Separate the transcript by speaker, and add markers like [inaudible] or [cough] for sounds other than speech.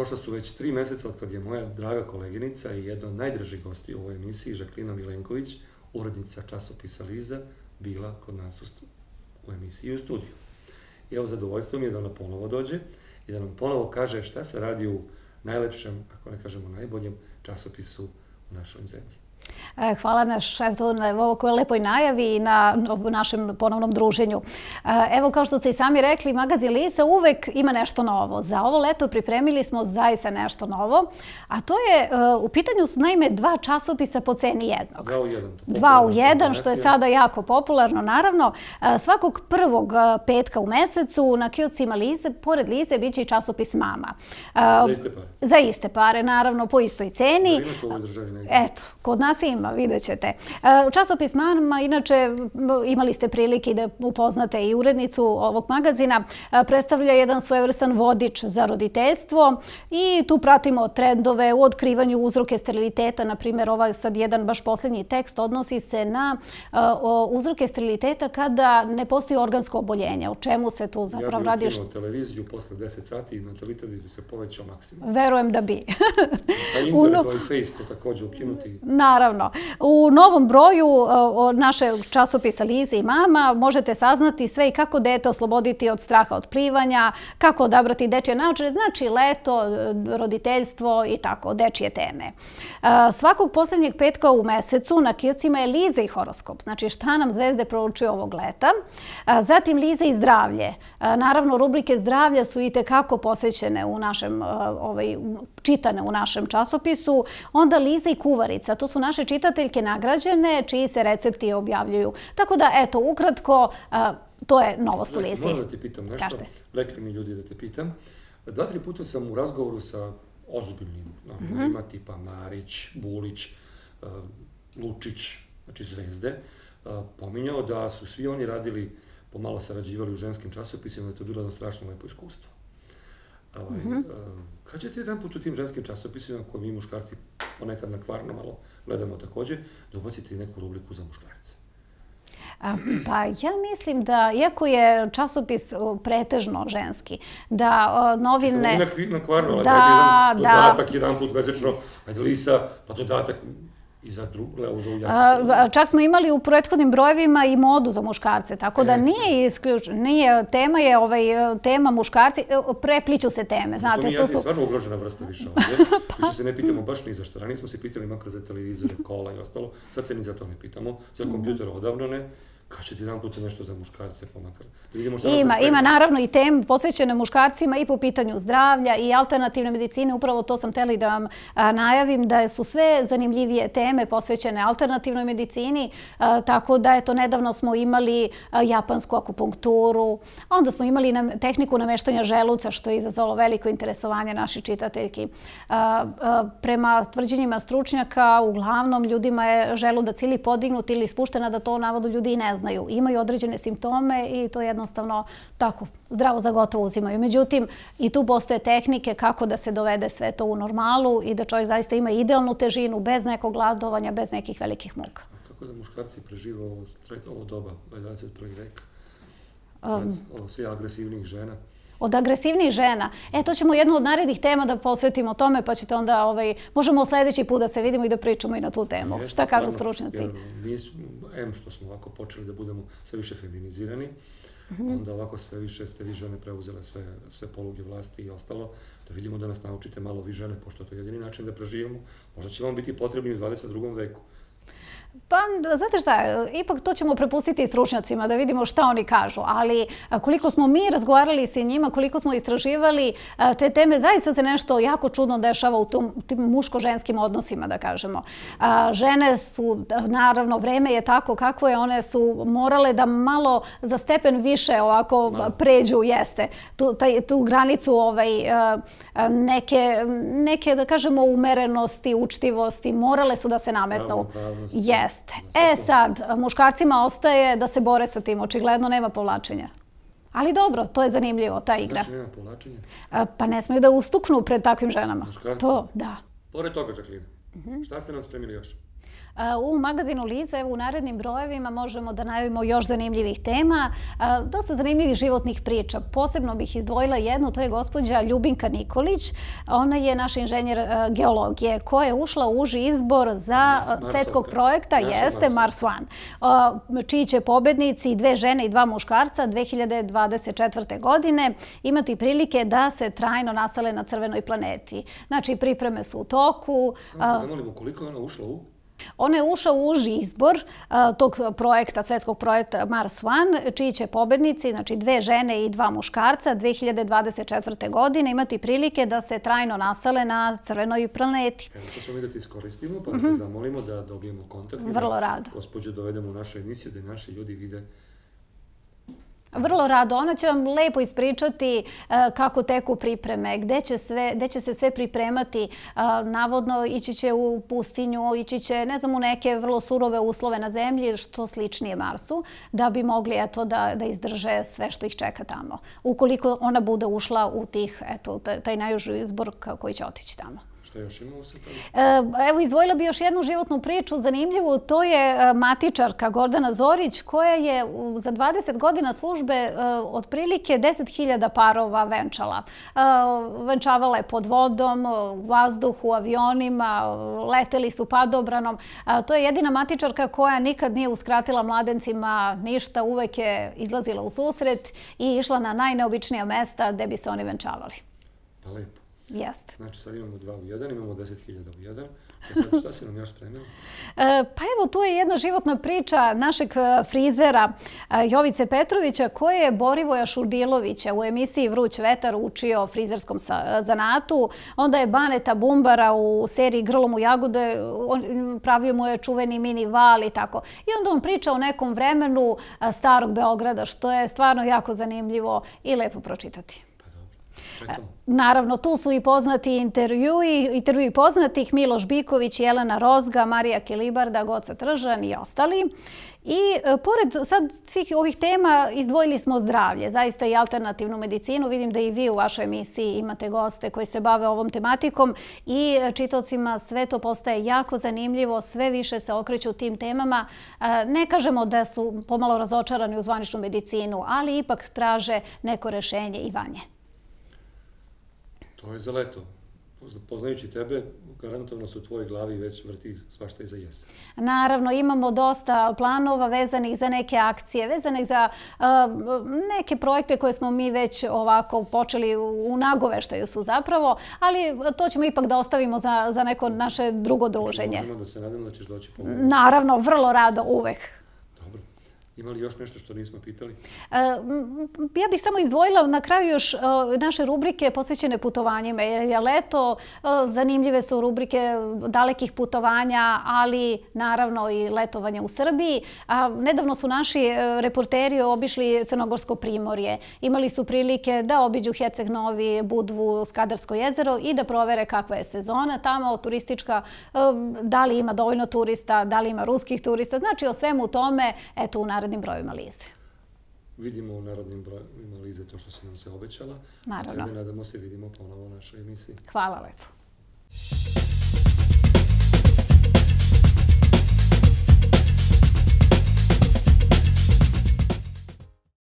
Speaker 1: Prošla su već tri meseca od kad je moja draga koleginica i jedna od najdražih gosti u ovoj emisiji, Žaklina Milenković, urednica časopisa Liza, bila kod nas u, stu, u emisiji u studiju. I evo zadovoljstvo mi je da ona ponovo dođe i da nam ponovo kaže šta se radi u najlepšem, ako ne kažemo najboljem, časopisu u našoj zemlji.
Speaker 2: E, hvala naš šef, na ovo koje lepoj najavi i na našem ponovnom druženju. E, evo, kao što ste i sami rekli, magazin Lisa uvek ima nešto novo. Za ovo leto pripremili smo zaista nešto novo, a to je, e, u pitanju su naime dva časopisa po ceni jednog. Dva u jedan. Dva u jedan, što je sada jako popularno, naravno. Svakog prvog petka u mesecu na kiocima Lise, pored Lise, bit će i časopis Mama. Za iste pare. Za iste pare, naravno, po istoj ceni. Eto, kod nas ima vidjet ćete. E, Časopis Mama, inače imali ste prilike da upoznate i urednicu ovog magazina, e, predstavlja jedan svojevrsan vodič za roditeljstvo i tu pratimo trendove u otkrivanju uzroke steriliteta. Naprimjer, ovaj sad jedan baš posljednji tekst odnosi se na e, uzroke steriliteta kada ne postoji organsko oboljenje. O čemu se tu zapravo radi? Ja bih ukrivao
Speaker 1: televiziju posle 10 sati i televiziju bi se povećao
Speaker 2: maksimum. Verujem da bi.
Speaker 1: Pa internet, ovaj Facebook također ukinuti.
Speaker 2: Naravno. U novom broju e, naše časopisa Lizi i Mama možete saznati sve i kako dete osloboditi od straha od plivanja, kako odabrati dečje naočare, znači leto, e, roditeljstvo i tako, dečje teme. E, svakog posljednjeg petka u mesecu na kiocima je Liza i horoskop, znači šta nam zvezde proučuju ovog leta. Zatim Liza i zdravlje. Naravno, rubrike zdravlja su i tekako posvećene u našem ovaj, čitane u našem časopisu, onda Liza i Kuvarica, to su naše čitateljke nagrađene, čiji se recepti objavljuju. Tako da, eto, ukratko, to je novost u znači, Lizi. Možda da te pitam nešto? Kažete.
Speaker 1: Rekli mi ljudi da te pitam. Dva, tri puta sam u razgovoru sa ozbiljnim novinima, mhm. tipa Marić, Bulić, Lučić, znači Zvezde, pominjao da su svi oni radili, pomalo sarađivali u ženskim časopisima, da je to bilo jedno strašno lepo iskustvo. Ovaj, uh mhm. -huh. ćete jedan put u tim ženskim časopisima koje mi muškarci ponekad na kvarno malo gledamo također, da ubacite neku rubriku za muškarce?
Speaker 2: Pa ja mislim da, iako je časopis pretežno ženski, da novine... Čitavu inak, inak varno, da, da, jedan dodatak
Speaker 1: da. jedan put vezečno, ajde Lisa, pa dodatak i za druge uzavljače.
Speaker 2: Čak smo imali u prethodnim brojevima i modu za muškarce, tako da e. nije isključno, nije, tema je ovaj, e, tema muškarci, e, prepliću se teme, znate, to su... To su stvarno
Speaker 1: ugrožena vrsta više [laughs] ovdje, pa... više se ne pitamo baš ni za što, ranije smo se pitali makar za televizore, kola i ostalo, sad se ni za to ne pitamo, za kompjuter odavno ne, kad će jedan put nešto za muškarce pomakali. Ima, ima naravno
Speaker 2: i tem posvećene muškarcima i po pitanju zdravlja i alternativne medicine. Upravo to sam teli da vam najavim da su sve zanimljivije teme posvećene alternativnoj medicini. Tako da, eto, nedavno smo imali japansku akupunkturu, onda smo imali tehniku nameštanja želuca, što je izazvalo veliko interesovanje naši čitateljki. Prema tvrđenjima stručnjaka, uglavnom ljudima je želudac ili podignut ili ispuštena da to navodu ljudi i ne znaju, imaju određene simptome i to jednostavno tako zdravo za gotovo uzimaju. Međutim, i tu postoje tehnike kako da se dovede sve to u normalu i da čovjek zaista ima idealnu težinu bez nekog gladovanja, bez nekih velikih muka.
Speaker 1: Kako da muškarci prežive ovo, ovo doba, 21. veka,
Speaker 2: um,
Speaker 1: svi agresivnih žena?
Speaker 2: od agresivnih žena. E, to ćemo jednu od narednih tema da posvetimo tome, pa ćete onda, ovaj, možemo sljedeći put da se vidimo i da pričamo i na tu temu. Šta kažu stručnjaci?
Speaker 1: M što smo ovako počeli da budemo sve više feminizirani, mhm. onda ovako sve više ste vi žene preuzele sve, sve poluge vlasti i ostalo, da vidimo da nas naučite malo vi žene, pošto to je jedini način da preživimo. Možda će vam biti potrebni u 22. veku.
Speaker 2: Pa, znate šta, ipak to ćemo prepustiti stručnjacima da vidimo šta oni kažu, ali koliko smo mi razgovarali sa njima, koliko smo istraživali te teme, zaista se nešto jako čudno dešava u tim muško-ženskim odnosima, da kažemo. Žene su, naravno, vreme je tako kako je, one su morale da malo za stepen više ovako pređu, jeste, tu granicu ovaj, neke, da kažemo, umerenosti, učtivosti, morale su da se nametnu. Pravno, Jeste. E sad, muškarcima ostaje da se bore sa tim. Očigledno nema povlačenja. Ali dobro, to je zanimljivo, ta znači igra. Znači nema povlačenja? Pa ne smiju da ustuknu pred takvim ženama. Muškarci? To, da.
Speaker 1: Pored toga, Žaklina, mhm. šta ste nam spremili još?
Speaker 2: U magazinu Lize u narednim brojevima možemo da najavimo još zanimljivih tema, dosta zanimljivih životnih priča. Posebno bih izdvojila jednu, to je gospođa Ljubinka Nikolić. Ona je naš inženjer e, geologije koja je ušla u uži izbor za svetskog projekta, jeste Mars One, čiji će pobednici dve žene i dva muškarca 2024. godine imati prilike da se trajno nasale na crvenoj planeti. Znači, pripreme su u toku. Samo da
Speaker 1: zamolimo koliko je ona ušla u?
Speaker 2: Ona je ušao u uži izbor tog projekta, svjetskog projekta Mars One, čiji će pobednici, znači dve žene i dva muškarca, 2024. godine imati prilike da se trajno nasale na crvenoj planeti.
Speaker 1: Evo, to ćemo i da iskoristimo, pa da mhm. zamolimo da dobijemo kontakt. Vrlo rado. Gospodju, dovedemo u našoj emisiju da naši ljudi vide
Speaker 2: Vrlo rado. Ona će vam lepo ispričati e, kako teku pripreme, gde će se sve pripremati. E, navodno, ići će u pustinju, ići će ne znam, u neke vrlo surove uslove na zemlji, što sličnije Marsu, da bi mogli da izdrže sve što ih čeka tamo. Ukoliko ona bude ušla u taj najužu izbor koji će otići tamo. Šta još ima sa tamo? E, evo, izvojila bi još jednu životnu priču zanimljivu. To je e, matičarka Gordana Zorić koja je za 20 godina službe e, otprilike 10.000 parova venčala. Venčavala je pod vodom, u vazduhu, avionima, leteli su padobranom. To je jedina matičarka koja nikad nije uskratila mladencima ništa. Uvek je izlazila u susret i išla na najneobičnija mesta gde bi se oni venčavali. Pa Jest.
Speaker 1: Znači sad imamo dva u jedan, imamo deset hiljada u jedan. E sad, šta si nam još spremila?
Speaker 2: E, pa evo, tu je jedna životna priča našeg e, frizera Jovice Petrovića koje je Borivoja Šurdilovića u emisiji Vruć vetar učio frizerskom zanatu. Onda je Baneta Bumbara u seriji Grlom u jagode pravio mu je čuveni mini val i tako. I onda on priča o nekom vremenu starog Beograda što je stvarno jako zanimljivo i lepo pročitati. E, naravno, tu su i poznati intervjui, intervjui poznatih Miloš Biković, Jelena Rozga, Marija Kilibarda, Goca Tržan i ostali. I e, pored sad svih ovih tema izdvojili smo zdravlje, zaista i alternativnu medicinu. Vidim da i vi u vašoj emisiji imate goste koji se bave ovom tematikom i e, čitocima sve to postaje jako zanimljivo, sve više se okreću tim temama. Ne kažemo da su pomalo razočarani u zvaničnu medicinu, ali ipak traže neko rešenje i vanje.
Speaker 1: To je za leto. Poznajući tebe, garantovno su u tvojoj glavi već vrti svašta i za jesen.
Speaker 2: Naravno, imamo dosta planova vezanih za neke akcije, vezanih za eh, neke projekte koje smo mi već ovako počeli u nagoveštaju su zapravo, ali to ćemo ipak da ostavimo za, za neko naše drugo druženje. Znači, možemo da se nadam da ćeš doći po Naravno, vrlo rado, uvek.
Speaker 1: Ima li još nešto što nismo pitali? E,
Speaker 2: ja bih samo izdvojila na kraju još e, naše rubrike posvećene putovanjima. Jer je leto, e, zanimljive su rubrike dalekih putovanja, ali naravno i letovanja u Srbiji. Nedavno su naši reporteri obišli Crnogorsko primorje. Imali su prilike da obiđu Heceg Novi, Budvu, Skadarsko jezero i da provere kakva je sezona tamo, turistička, da li ima dovoljno turista, da li ima ruskih turista. Znači o svemu tome, eto u naravnosti, narodnim brojima Lize.
Speaker 1: Vidimo u narodnim brojima Lize to što se nam se obećala. Naravno. nadamo se vidimo ponovo u našoj emisiji.
Speaker 2: Hvala lepo. Thank you.